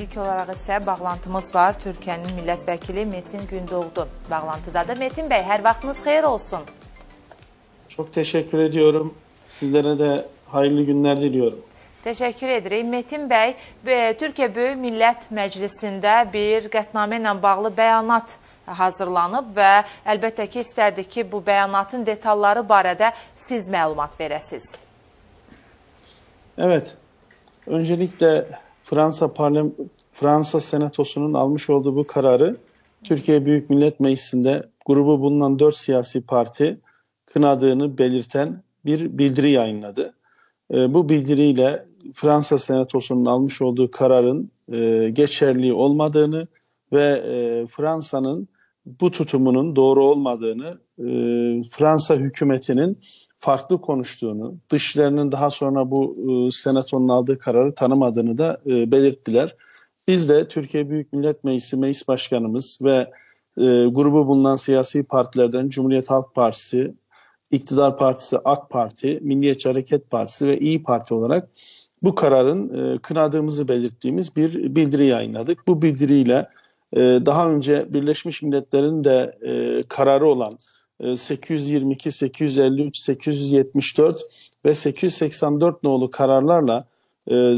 İlk olaraq isə bağlantımız var. Türkiyənin millət vəkili Metin Gündoğdu bağlantıdadır. Metin bəy, hər vaxtınız xeyir olsun. Çox təşəkkür ediyorum. Sizlərə də hayırlı günlər diliyorum. Təşəkkür edirik. Metin bəy, Türkiyə Böyük Millət Məclisində bir qətnamə ilə bağlı bəyanat hazırlanıb və əlbəttə ki, istərdik ki, bu bəyanatın detalları barədə siz məlumat verəsiz. Evet, öncelikle Fransa parlam Fransa Senatosu'nun almış olduğu bu kararı Türkiye Büyük Millet Meclisi'nde grubu bulunan dört siyasi parti kınadığını belirten bir bildiri yayınladı. E, bu bildiriyle Fransa Senatosu'nun almış olduğu kararın e, geçerli olmadığını ve e, Fransa'nın bu tutumunun doğru olmadığını e, Fransa hükümetinin farklı konuştuğunu, dışlarının daha sonra bu e, senatonun aldığı kararı tanımadığını da e, belirttiler. Biz de Türkiye Büyük Millet Meclisi Meclis Başkanımız ve grubu bulunan siyasi partilerden Cumhuriyet Halk Partisi, İktidar Partisi, AK Parti, Milliyetçi Hareket Partisi ve İyi Parti olarak bu kararın kınadığımızı belirttiğimiz bir bildiri yayınladık. Bu bildiriyle daha önce Birleşmiş Milletler'in de kararı olan 822, 853, 874 ve 884 nolu kararlarla e,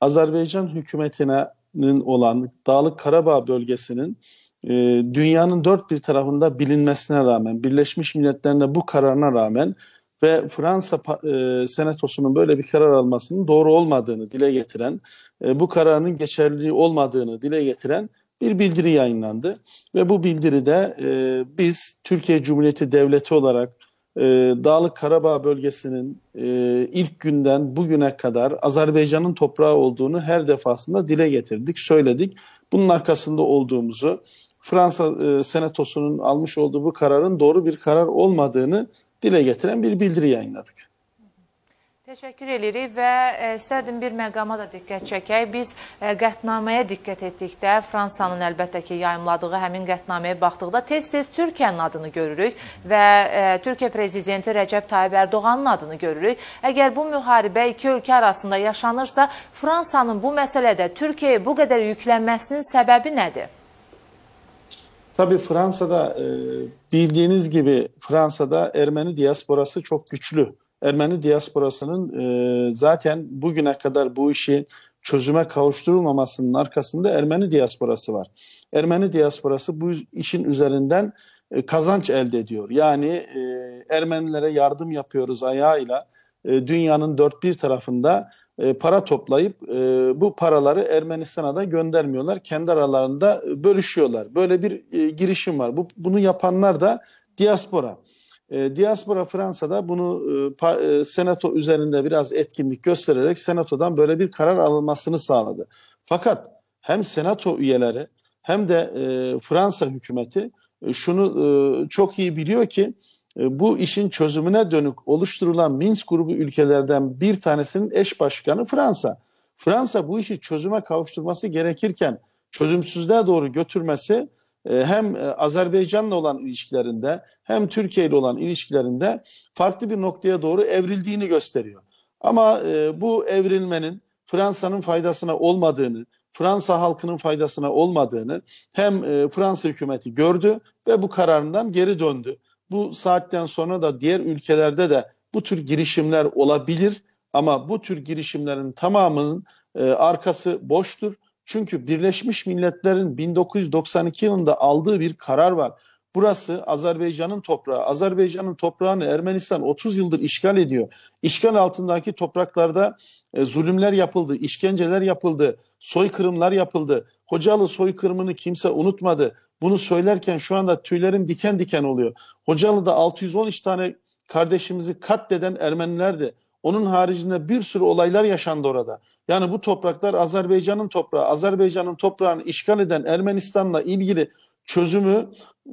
Azerbaycan hükümetinin olan Dağlık Karabağ bölgesinin e, dünyanın dört bir tarafında bilinmesine rağmen, Birleşmiş Milletler'in de bu kararına rağmen ve Fransa e, Senatosu'nun böyle bir karar almasının doğru olmadığını dile getiren, e, bu kararının geçerli olmadığını dile getiren bir bildiri yayınlandı ve bu bildiride e, biz Türkiye Cumhuriyeti Devleti olarak e, Dağlık Karabağ bölgesinin e, ilk günden bugüne kadar Azerbaycan'ın toprağı olduğunu her defasında dile getirdik, söyledik. Bunun arkasında olduğumuzu, Fransa e, Senatosu'nun almış olduğu bu kararın doğru bir karar olmadığını dile getiren bir bildiri yayınladık. Təşəkkür edirik və e, istərdim bir məqama da diqqət çəkək. Biz e, qətnaməyə diqqət etdikdə, Fransanın əlbəttə ki, yayımladığı həmin qətnaməyə baxdıqda tez-tez Türkiyənin adını görürük və e, Türkiyə Prezidenti Rəcəb Tayyib Ərdoğanın adını görürük. Əgər bu müharibə iki ölkə arasında yaşanırsa, Fransanın bu məsələdə Türkiyəyə bu qədər yüklənməsinin səbəbi nədir? Tabii Fransa'da bildiğiniz gibi Fransa'da Ermeni diasporası çok güçlü. Ermeni diasporasının e, zaten bugüne kadar bu işi çözüme kavuşturulmamasının arkasında Ermeni diasporası var. Ermeni diasporası bu işin üzerinden e, kazanç elde ediyor. Yani e, Ermenilere yardım yapıyoruz ayağıyla dünyanın dört bir tarafında para toplayıp bu paraları Ermenistan'a da göndermiyorlar. Kendi aralarında bölüşüyorlar. Böyle bir girişim var. bunu yapanlar da diaspora. E, diaspora Fransa'da bunu e, e, senato üzerinde biraz etkinlik göstererek senatodan böyle bir karar alınmasını sağladı. Fakat hem senato üyeleri hem de e, Fransa hükümeti şunu çok iyi biliyor ki bu işin çözümüne dönük oluşturulan Minsk grubu ülkelerden bir tanesinin eş başkanı Fransa. Fransa bu işi çözüme kavuşturması gerekirken çözümsüzlüğe doğru götürmesi ee, hem e, Azerbaycan'la olan ilişkilerinde hem Türkiye ile olan ilişkilerinde farklı bir noktaya doğru evrildiğini gösteriyor. Ama e, bu evrilmenin Fransa'nın faydasına olmadığını, Fransa halkının faydasına olmadığını hem e, Fransa hükümeti gördü ve bu kararından geri döndü. Bu saatten sonra da diğer ülkelerde de bu tür girişimler olabilir ama bu tür girişimlerin tamamının arkası boştur çünkü Birleşmiş Milletler'in 1992 yılında aldığı bir karar var. Burası Azerbaycan'ın toprağı. Azerbaycan'ın toprağını Ermenistan 30 yıldır işgal ediyor. İşgal altındaki topraklarda e, zulümler yapıldı, işkenceler yapıldı, soykırımlar yapıldı. Hocalı soykırımını kimse unutmadı. Bunu söylerken şu anda tüylerim diken diken oluyor. Hocalı'da 613 tane kardeşimizi katleden Ermenilerdi. Onun haricinde bir sürü olaylar yaşandı orada. Yani bu topraklar Azerbaycan'ın toprağı. Azerbaycan'ın toprağını işgal eden Ermenistan'la ilgili çözümü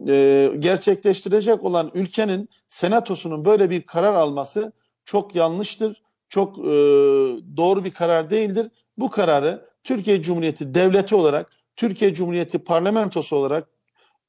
e, gerçekleştirecek olan ülkenin senatosunun böyle bir karar alması çok yanlıştır. Çok e, doğru bir karar değildir. Bu kararı Türkiye Cumhuriyeti devleti olarak, Türkiye Cumhuriyeti parlamentosu olarak,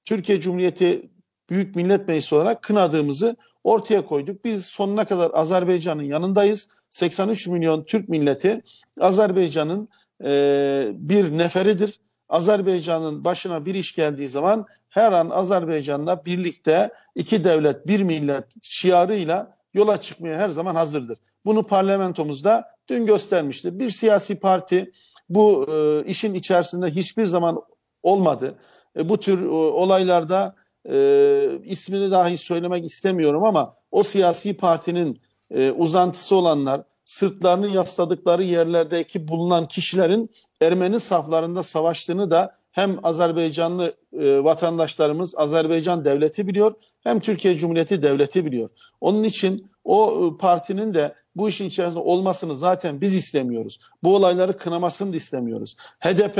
Türkiye Cumhuriyeti Büyük Millet Meclisi olarak kınadığımızı ortaya koyduk. Biz sonuna kadar Azerbaycan'ın yanındayız. 83 milyon Türk milleti Azerbaycan'ın e, bir neferidir. Azerbaycan'ın başına bir iş geldiği zaman her an Azerbaycan'la birlikte iki devlet bir millet şiarıyla yola çıkmaya her zaman hazırdır. Bunu parlamentomuzda dün göstermişti. Bir siyasi parti bu e, işin içerisinde hiçbir zaman olmadı. E, bu tür e, olaylarda e, ismini dahi söylemek istemiyorum ama o siyasi partinin e, uzantısı olanlar sırtlarını yasladıkları yerlerdeki bulunan kişilerin Ermeni saflarında savaştığını da hem Azerbaycanlı e, vatandaşlarımız Azerbaycan devleti biliyor hem Türkiye Cumhuriyeti devleti biliyor. Onun için o e, partinin de bu işin içerisinde olmasını zaten biz istemiyoruz. Bu olayları kınamasını da istemiyoruz. HDP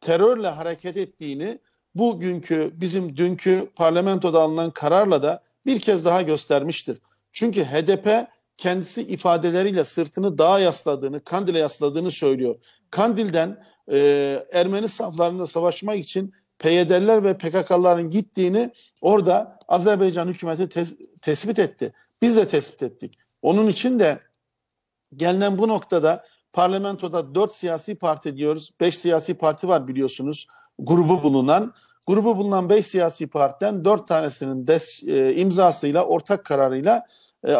terörle hareket ettiğini bugünkü bizim dünkü parlamentoda alınan kararla da bir kez daha göstermiştir. Çünkü HDP kendisi ifadeleriyle sırtını dağa yasladığını, Kandil'e yasladığını söylüyor. Kandil'den e, Ermeni saflarında savaşmak için PYD'liler ve PKK'ların gittiğini orada Azerbaycan hükümeti tes tespit etti. Biz de tespit ettik. Onun için de gelinen bu noktada parlamentoda dört siyasi parti diyoruz. Beş siyasi parti var biliyorsunuz grubu bulunan grubu bulunan 5 siyasi partiden 4 tanesinin des, e, imzasıyla ortak kararıyla e,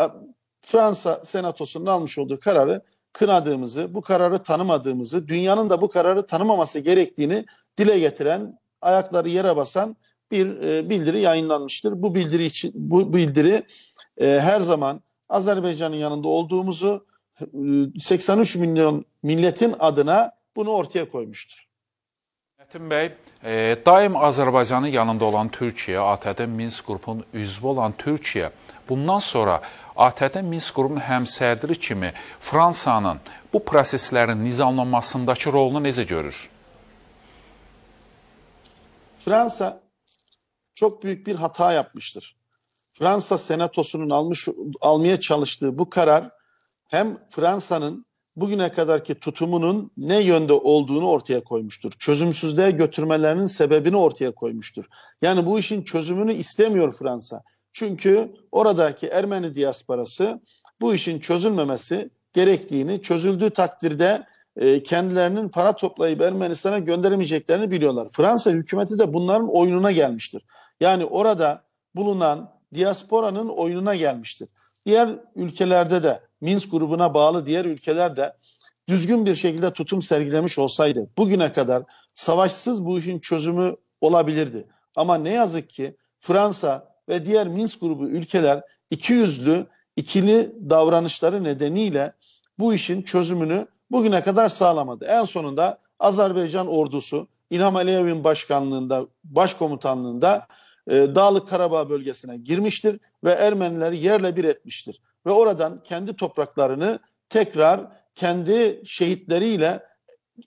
Fransa Senatosu'nun almış olduğu kararı kınadığımızı, bu kararı tanımadığımızı, dünyanın da bu kararı tanımaması gerektiğini dile getiren, ayakları yere basan bir e, bildiri yayınlanmıştır. Bu bildiri için bu bildiri e, her zaman Azerbaycan'ın yanında olduğumuzu 83 e, milyon milletin adına bunu ortaya koymuştur. Mətin bəy, e, daim Azərbaycanın yanında olan Türkiye, atət Minsk qrupunun üzvü olan Türkiye. bundan sonra ATƏT-ə Minsk qrupunun həmsədri kimi Fransanın bu proseslərin nizamlanmasındakı rolunu necə görür? Fransa çok büyük bir hata yapmıştır. Fransa Senatosu'nun almış almaya çalıştığı bu karar hem Fransa'nın bugüne kadarki tutumunun ne yönde olduğunu ortaya koymuştur. Çözümsüzlüğe götürmelerinin sebebini ortaya koymuştur. Yani bu işin çözümünü istemiyor Fransa. Çünkü oradaki Ermeni diasporası bu işin çözülmemesi gerektiğini, çözüldüğü takdirde e, kendilerinin para toplayıp Ermenistan'a gönderemeyeceklerini biliyorlar. Fransa hükümeti de bunların oyununa gelmiştir. Yani orada bulunan diasporanın oyununa gelmiştir. Diğer ülkelerde de Minsk grubuna bağlı diğer ülkeler de düzgün bir şekilde tutum sergilemiş olsaydı bugüne kadar savaşsız bu işin çözümü olabilirdi. Ama ne yazık ki Fransa ve diğer Minsk grubu ülkeler iki yüzlü ikili davranışları nedeniyle bu işin çözümünü bugüne kadar sağlamadı. En sonunda Azerbaycan ordusu İlham Aliyev'in başkanlığında, başkomutanlığında e, Dağlık Karabağ bölgesine girmiştir ve Ermenileri yerle bir etmiştir. Ve oradan kendi topraklarını tekrar kendi şehitleriyle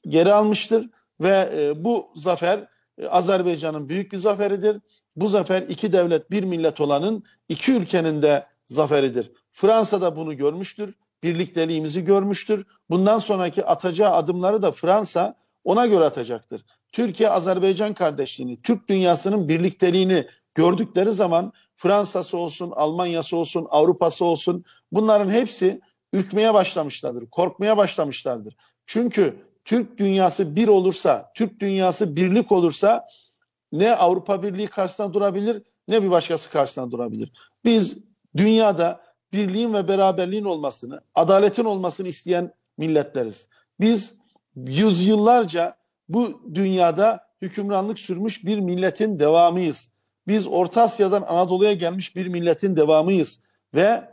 geri almıştır. Ve e, bu zafer e, Azerbaycan'ın büyük bir zaferidir. Bu zafer iki devlet bir millet olanın iki ülkenin de zaferidir. Fransa da bunu görmüştür. Birlikteliğimizi görmüştür. Bundan sonraki atacağı adımları da Fransa ona göre atacaktır. Türkiye-Azerbaycan kardeşliğini, Türk dünyasının birlikteliğini gördükleri zaman Fransa'sı olsun, Almanya'sı olsun, Avrupa'sı olsun bunların hepsi ürkmeye başlamışlardır, korkmaya başlamışlardır. Çünkü Türk dünyası bir olursa, Türk dünyası birlik olursa ne Avrupa Birliği karşısına durabilir ne bir başkası karşısına durabilir. Biz dünyada birliğin ve beraberliğin olmasını, adaletin olmasını isteyen milletleriz. Biz yüzyıllarca bu dünyada hükümranlık sürmüş bir milletin devamıyız. Biz Orta Asya'dan Anadolu'ya gelmiş bir milletin devamıyız. Ve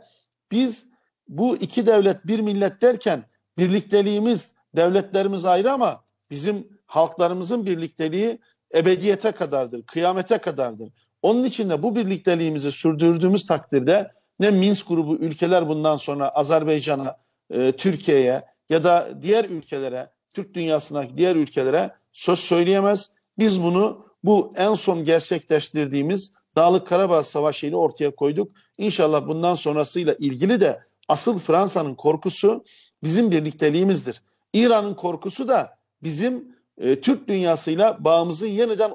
biz bu iki devlet bir millet derken birlikteliğimiz devletlerimiz ayrı ama bizim halklarımızın birlikteliği ebediyete kadardır, kıyamete kadardır. Onun için de bu birlikteliğimizi sürdürdüğümüz takdirde ne Minsk grubu ülkeler bundan sonra Azerbaycan'a, e, Türkiye'ye ya da diğer ülkelere Türk dünyasındaki diğer ülkelere söz söyleyemez. Biz bunu bu en son gerçekleştirdiğimiz Dağlık Karabağ Savaşı ortaya koyduk. İnşallah bundan sonrasıyla ilgili de asıl Fransa'nın korkusu bizim birlikteliğimizdir. İran'ın korkusu da bizim e, Türk dünyasıyla bağımızın yeniden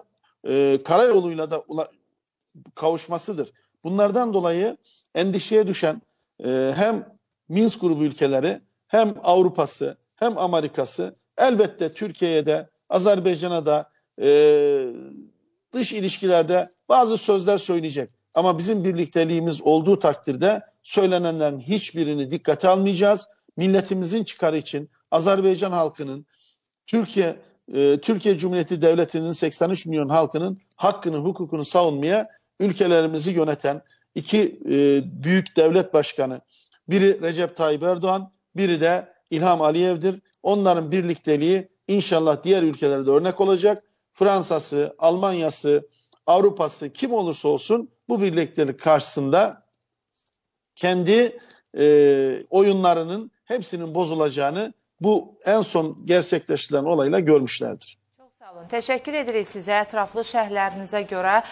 e, karayoluyla da ula, kavuşmasıdır. Bunlardan dolayı endişeye düşen e, hem Minsk grubu ülkeleri hem Avrupa'sı hem Amerika'sı Elbette Türkiye'ye de Azerbaycan'a da e, dış ilişkilerde bazı sözler söyleyecek. Ama bizim birlikteliğimiz olduğu takdirde söylenenlerin hiçbirini dikkate almayacağız. Milletimizin çıkarı için Azerbaycan halkının Türkiye e, Türkiye Cumhuriyeti Devleti'nin 83 milyon halkının hakkını, hukukunu savunmaya ülkelerimizi yöneten iki e, büyük devlet başkanı, biri Recep Tayyip Erdoğan, biri de İlham Aliyev'dir. Onların birlikteliği inşallah diğer ülkelerde örnek olacak. Fransa'sı, Almanya'sı, Avrupa'sı kim olursa olsun bu birliktelik karşısında kendi e, oyunlarının hepsinin bozulacağını bu en son gerçekleştirilen olayla görmüşlerdir. Çok sağ olun. Təşəkkür edirik sizə ətraflı şərhlərinizə görə.